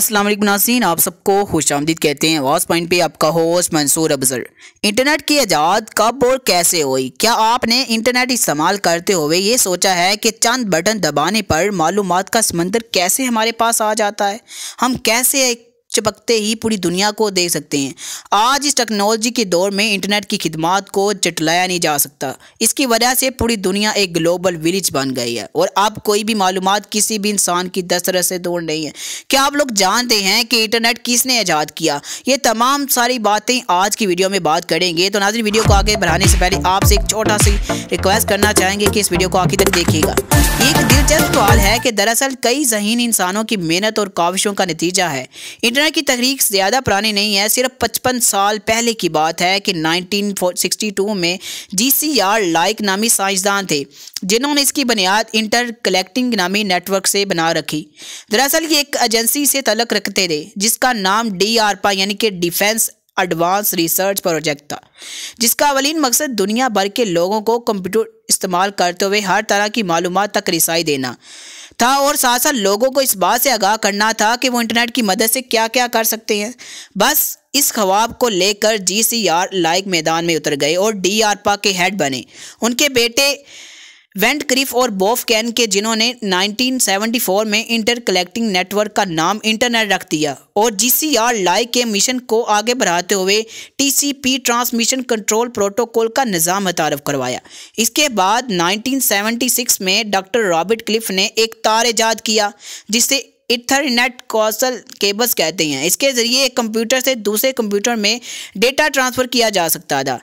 अस्सलाम वालेकुम आप सबको खुश आमदीद कहते हैं वॉस पॉइंट पे आपका होस्ट मंसूर अबजर इंटरनेट की ईजाद कब और कैसे हुई क्या आपने इंटरनेट इस्तेमाल करते हुए ये सोचा है कि चंद बटन दबाने पर मालूम का समंदर कैसे हमारे पास आ जाता है हम कैसे एक चपकते ही पूरी दुनिया को देख सकते हैं आज इस टेक्नोलॉजी के दौर में इंटरनेट की खिदमत को चटलाया नहीं जा सकता इसकी वजह से पूरी दुनिया एक ग्लोबल विलेज बन गई है और अब कोई भी मालूम किसी भी इंसान की दस्तरस से दूर नहीं है क्या आप लोग जानते हैं कि इंटरनेट किसने ईजाद किया ये तमाम सारी बातें आज की वीडियो में बात करेंगे तो नाजिन वीडियो को आगे बढ़ाने से पहले आपसे एक छोटा सी रिक्वेस्ट करना चाहेंगे कि इस वीडियो को आखिर तक देखिएगा एक दिलचस्प सवाल है कि दरअसल कई जहीन इंसानों की मेहनत और काविशों का नतीजा है इंटरनेट की तहरीक ज़्यादा पुरानी नहीं है सिर्फ 55 साल पहले की बात है कि 1962 में जी सी आर लाइक नामी साइंसदान थे जिन्होंने इसकी बुनियाद इंटर कलेक्टिंग नामी नेटवर्क से बना रखी दरअसल ये एक एजेंसी से तलक रखते थे जिसका नाम डी आर पा यानी कि डिफेंस एडवांस रिसर्च प्रोजेक्ट था जिसका अवलिन मकसद दुनिया भर के लोगों को कंप्यूटर इस्तेमाल करते हुए हर तरह की मालूम तक रिसाई देना था और साथ साथ लोगों को इस बात से आगाह करना था कि वो इंटरनेट की मदद से क्या क्या कर सकते हैं बस इस ख्वाब को लेकर जी सी आर लाइक मैदान में उतर गए और डी आर पा के हेड बने उनके बेटे वेंट क्रिफ और बॉफ कैन के जिन्होंने 1974 में इंटर कलेक्टिंग नेटवर्क का नाम इंटरनेट रख दिया और जीसीआर लाई के मिशन को आगे बढ़ाते हुए टीसीपी ट्रांसमिशन कंट्रोल प्रोटोकॉल का निज़ाम मुतारफ करवाया इसके बाद 1976 में डॉक्टर रॉबर्ट क्लिफ ने एक तार ईजाद किया जिसे इथरनेट कौशल केबल्स कहते हैं इसके ज़रिए एक कंप्यूटर से दूसरे कंप्यूटर में डेटा ट्रांसफ़र किया जा सकता था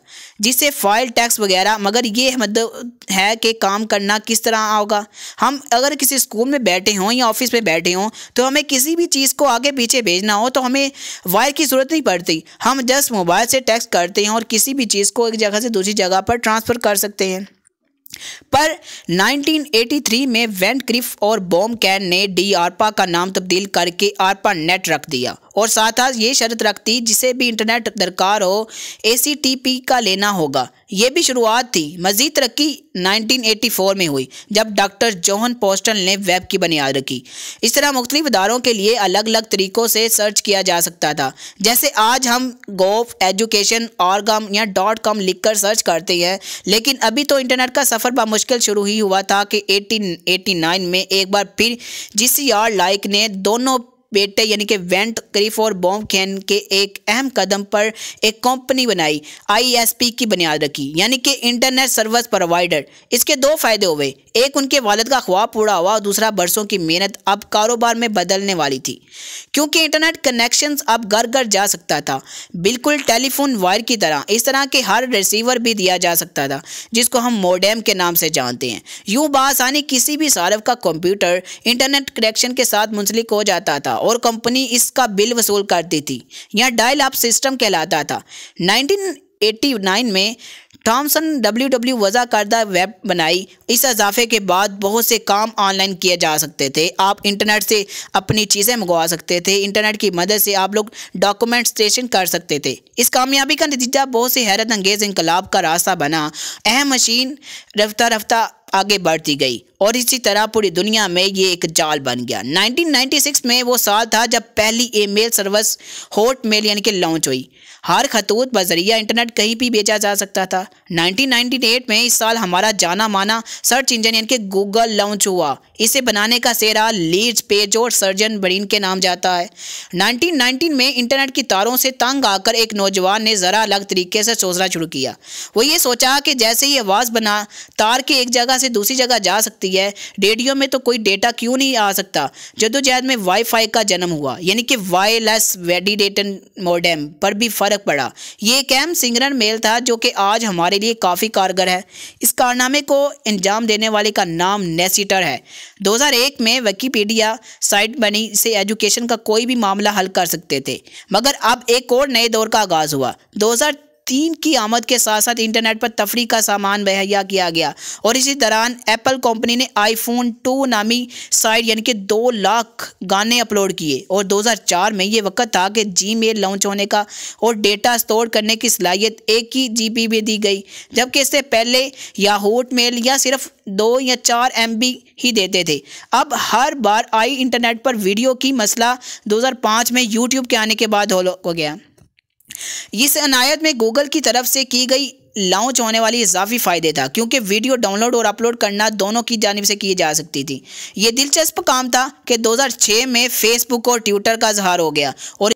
जिससे फाइल टैक्स वगैरह मगर ये मतलब है कि काम करना किस तरह होगा हम अगर किसी स्कूल में बैठे हों या ऑफिस में बैठे हों तो हमें किसी भी चीज़ को आगे पीछे भेजना हो तो हमें वायर की ज़रूरत नहीं पड़ती हम जस्ट मोबाइल से टैक्स करते हैं और किसी भी चीज़ को एक जगह से दूसरी जगह पर ट्रांसफ़र कर सकते हैं पर 1983 में वेंट क्रिफ और बॉम कैन ने डी आरपा का नाम तब्दील करके आरपा नेट रख दिया और साथ साथ ये शर्त रखती जिसे भी इंटरनेट दरकार हो ए का लेना होगा ये भी शुरुआत थी मजीद तरक्की 1984 में हुई जब डॉक्टर जोहन पोस्टल ने वेब की बुनियाद रखी इस तरह मुख्तलिफ इदारों के लिए अलग अलग तरीक़ों से सर्च किया जा सकता था जैसे आज हम गोफ एजुकेशन ऑर्गम या डॉट कॉम लिख कर सर्च करते हैं लेकिन अभी तो इंटरनेट का सफ़र बामुश्किल शुरू ही हुआ था कि एटीन एटी नाइन में एक बार फिर जी सी आर लाइक ने दोनों बेटे यानी कि वेंट क्रिफ और बॉम के एक अहम कदम पर एक कंपनी बनाई आईएसपी की बुनियाद रखी यानी कि इंटरनेट सर्विस प्रोवाइडर इसके दो फायदे हुए एक उनके वालद का ख्वाब पूरा हुआ और दूसरा बरसों की मेहनत अब कारोबार में बदलने वाली थी क्योंकि इंटरनेट कनेक्शन अब घर घर जा सकता था बिल्कुल टेलीफोन वायर की तरह इस तरह के हर रिसीवर भी दिया जा सकता था जिसको हम मोडेम के नाम से जानते हैं यूँ बासानी किसी भी सारफ का कंप्यूटर इंटरनेट कनेक्शन के साथ मुंसलिक हो जाता था था और कंपनी इसका बिल वसूल करती थी यह डायल अप सिस्टम कहलाता था 1989 में थॉमसन डब्ल्यू डब्ल्यू वजह करदा वेब बनाई इस इजाफे के बाद बहुत से काम ऑनलाइन किए जा सकते थे आप इंटरनेट से अपनी चीज़ें मंगवा सकते थे इंटरनेट की मदद से आप लोग डॉक्यूमेंट स्टेशन कर सकते थे इस कामयाबी का नतीजा बहुत से हैरत अंगेज़ इनकलाब का रास्ता बना अहम मशीन रफ्ता रफ्ता आगे बढ़ती गई और इसी तरह पूरी दुनिया में ये एक जाल बन गया 1996 में वो साल था जब पहली email service Hotmail यानी कि लॉन्च हुई हर खतूत बजरिया इंटरनेट कहीं भी बेचा जा सकता था 1998 में इस साल हमारा जाना माना सर्च इंजन यानी कि गूगल लॉन्च हुआ इसे बनाने का सेरा लीज पेज और सर्जन ब्रीन के नाम जाता है 1919 में इंटरनेट की तारों से तंग आकर एक नौजवान ने ज़रा अलग तरीके से सोचना शुरू किया वो ये सोचा कि जैसे ही आवाज़ बना तार के एक जगह से दूसरी जगह जा सकती जाती है रेडियो में तो कोई डेटा क्यों नहीं आ सकता जदोजहद में वाईफाई का जन्म हुआ यानी कि वायरलेस वेडिडेटन मोडेम पर भी फ़र्क पड़ा ये एक अहम सिंगरन मेल था जो कि आज हमारे लिए काफ़ी कारगर है इस कारनामे को अंजाम देने वाले का नाम नेसीटर है 2001 में विकीपीडिया साइट बनी से एजुकेशन का कोई भी मामला हल कर सकते थे मगर अब एक और नए दौर का आगाज़ हुआ 2000 तीन की आमद के साथ साथ इंटरनेट पर तफरी का सामान मुहैया किया गया और इसी दौरान एप्पल कंपनी ने आईफोन टू नामी साइट यानी कि दो लाख गाने अपलोड किए और 2004 में ये वक्त था कि जी लॉन्च होने का और डेटा स्टोर करने की सलाहियत एक ही जी में दी गई जबकि इससे पहले या होट मेल या सिर्फ दो या चार एम ही देते थे अब हर बार आई इंटरनेट पर वीडियो की मसला 2005 में यूट्यूब के आने के बाद हो गया इस अनायत में गूगल की तरफ से की गई लॉन्च होने वाली इजाफी फ़ायदे था क्योंकि वीडियो डाउनलोड और अपलोड करना दोनों की जानब से की जा सकती थी ये दिलचस्प काम था कि 2006 में फेसबुक और ट्विटर का इजहार हो गया और